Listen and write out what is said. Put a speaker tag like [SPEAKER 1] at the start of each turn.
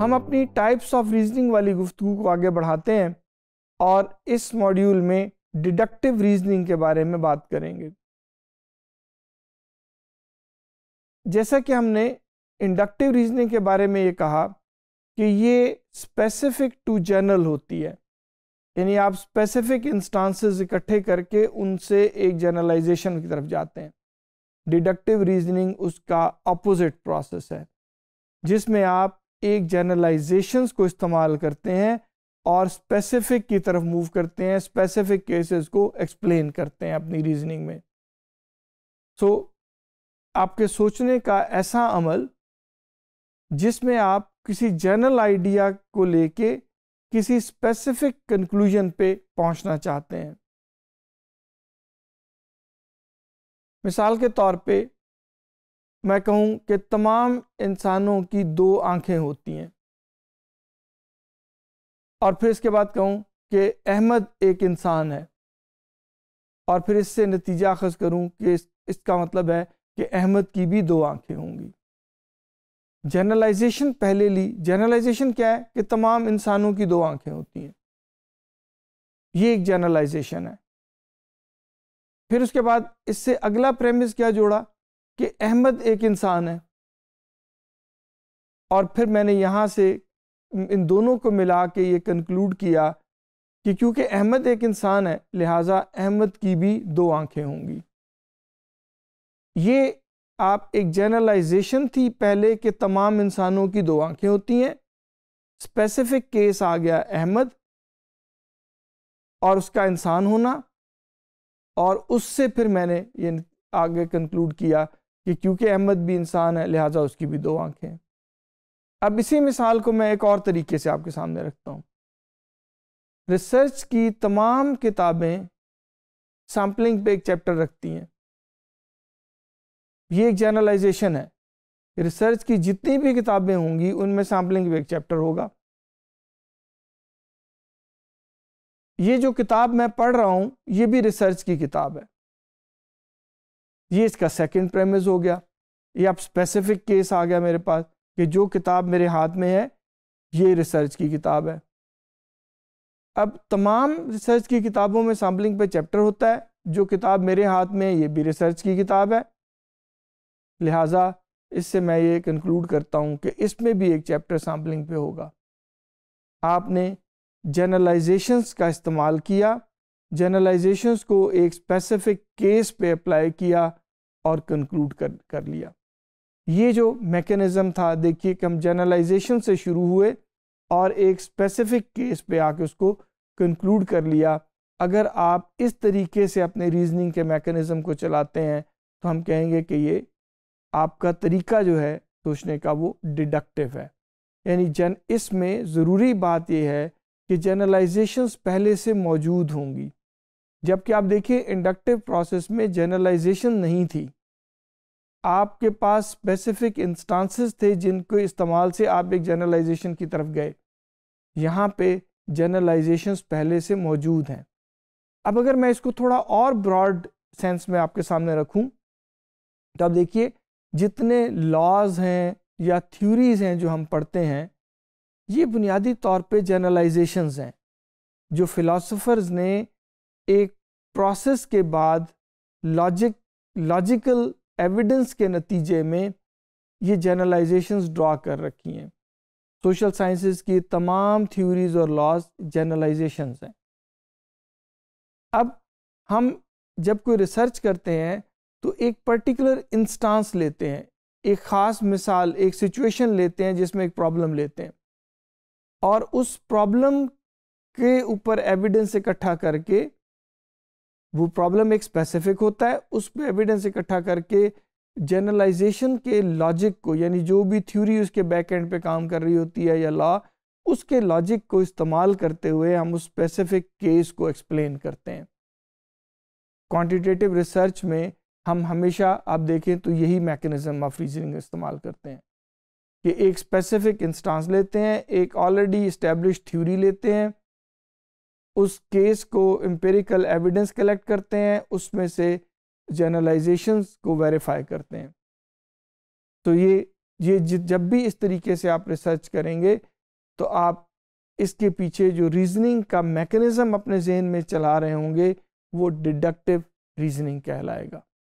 [SPEAKER 1] हम अपनी types of reasoning वाली गुफ्तु को आगे बढ़ाते हैं और इस मॉड्यूल में डिडक्टिव रीजनिंग के बारे में बात करेंगे जैसा कि हमने इंडक्टिव रीजनिंग के बारे में ये कहा कि ये स्पेसिफिक टू जनरल होती है यानी आप स्पेसिफिक इंस्टांसेस इकट्ठे करके उनसे एक जनरलाइजेशन की तरफ जाते हैं डिडक्टिव रीजनिंग उसका अपोजिट प्रोसेस है जिसमें आप एक जर्नलाइजेशंस को इस्तेमाल करते हैं और स्पेसिफिक की तरफ मूव करते हैं स्पेसिफिक केसेस को एक्सप्लेन करते हैं अपनी रीजनिंग में सो so, आपके सोचने का ऐसा अमल जिसमें आप किसी जनरल आइडिया को लेके किसी स्पेसिफिक कंक्लूजन पे पहुंचना चाहते हैं मिसाल के तौर पे मैं कहूँ कि तमाम इंसानों की दो आंखें होती हैं और फिर इसके बाद कहूँ कि अहमद एक इंसान है और फिर इससे नतीजा अखज करूँ कि इस, इसका मतलब है कि अहमद की भी दो आंखें होंगी जनरलाइजेशन पहले ली जनरलाइजेशन क्या है कि तमाम इंसानों की दो आंखें होती हैं ये एक जनरलाइजेशन है फिर उसके बाद इससे अगला प्रेमिस क्या जोड़ा कि अहमद एक इंसान है और फिर मैंने यहाँ से इन दोनों को मिला के ये कंक्लूड किया कि क्योंकि अहमद एक इंसान है लिहाजा अहमद की भी दो आंखें होंगी ये आप एक जनरलाइजेशन थी पहले कि तमाम इंसानों की दो आंखें होती हैं स्पेसिफिक केस आ गया अहमद और उसका इंसान होना और उससे फिर मैंने ये आगे कंक्लूड किया कि क्योंकि अहमद भी इंसान है लिहाजा उसकी भी दो आंखें अब इसी मिसाल को मैं एक और तरीके से आपके सामने रखता हूँ रिसर्च की तमाम किताबें सैम्पलिंग पे एक चैप्टर रखती हैं ये एक जर्नलाइजेशन है रिसर्च की जितनी भी किताबें होंगी उनमें सैम्पलिंग पे एक चैप्टर होगा ये जो किताब मैं पढ़ रहा हूँ ये भी रिसर्च की किताब है ये इसका सेकंड प्रेमिस हो गया ये अब स्पेसिफिक केस आ गया मेरे पास कि जो किताब मेरे हाथ में है ये रिसर्च की किताब है अब तमाम रिसर्च की किताबों में सैम्पलिंग पे चैप्टर होता है जो किताब मेरे हाथ में है ये भी रिसर्च की किताब है लिहाजा इससे मैं ये कंक्लूड करता हूँ कि इसमें भी एक चैप्टर सैम्पलिंग पे होगा आपने जर्नलाइजेशंस का इस्तेमाल किया जर्नलाइजेशंस को एक स्पेसिफिक केस पे अप्लाई किया और कंक्लूड कर कर लिया ये जो मेकनिज़म था देखिए कि हम जर्नलाइजेशन से शुरू हुए और एक स्पेसिफिक केस पे आके उसको कंक्लूड कर लिया अगर आप इस तरीके से अपने रीजनिंग के मेकनिज़म को चलाते हैं तो हम कहेंगे कि ये आपका तरीका जो है सोचने का वो डिडक्टिव है यानी जन इसमें ज़रूरी बात यह है कि जर्नलाइजेशंस पहले से मौजूद होंगी जबकि आप देखिए इंडक्टिव प्रोसेस में जनरलाइजेशन नहीं थी आपके पास स्पेसिफिक इंस्टांसेस थे जिनको इस्तेमाल से आप एक जनरलाइजेशन की तरफ गए यहाँ पे जनरलाइजेशन पहले से मौजूद हैं अब अगर मैं इसको थोड़ा और ब्रॉड सेंस में आपके सामने रखूँ तो आप देखिए जितने लॉज हैं या थ्यूरीज हैं जो हम पढ़ते हैं ये बुनियादी तौर पे जनरलाइजेशंस हैं जो फिलोसोफर्स ने एक प्रोसेस के बाद लॉजिक लॉजिकल एविडेंस के नतीजे में ये जनरलाइजेशंस ड्रा कर रखी हैं सोशल साइंसेस की तमाम थ्योरीज और लॉज जर्नलाइजेशंस हैं अब हम जब कोई रिसर्च करते हैं तो एक पर्टिकुलर इंस्टांस लेते हैं एक ख़ास मिसाल एक सिचुएशन लेते हैं जिसमें एक प्रॉब्लम लेते हैं और उस प्रॉब्लम के ऊपर एविडेंस इकट्ठा करके वो प्रॉब्लम एक स्पेसिफिक होता है उस पर एविडेंस इकट्ठा करके जनरलाइजेशन के लॉजिक को यानी जो भी थ्योरी उसके बैक एंड पे काम कर रही होती है या लॉ उसके लॉजिक को इस्तेमाल करते हुए हम उस स्पेसिफिक केस को एक्सप्लेन करते हैं क्वांटिटेटिव रिसर्च में हम हमेशा आप देखें तो यही मैकेनिज्म ऑफ रीजनिंग इस्तेमाल करते हैं कि एक स्पेसिफिक इंस्टांस लेते हैं एक ऑलरेडी इस्टेब्लिश थ्यूरी लेते हैं उस केस को एम्पेरिकल एविडेंस कलेक्ट करते हैं उसमें से जर्नलाइजेशंस को वेरीफाई करते हैं तो ये ये जब भी इस तरीके से आप रिसर्च करेंगे तो आप इसके पीछे जो रीजनिंग का मैकेनिज़्म अपने जहन में चला रहे होंगे वो डिडक्टिव रीजनिंग कहलाएगा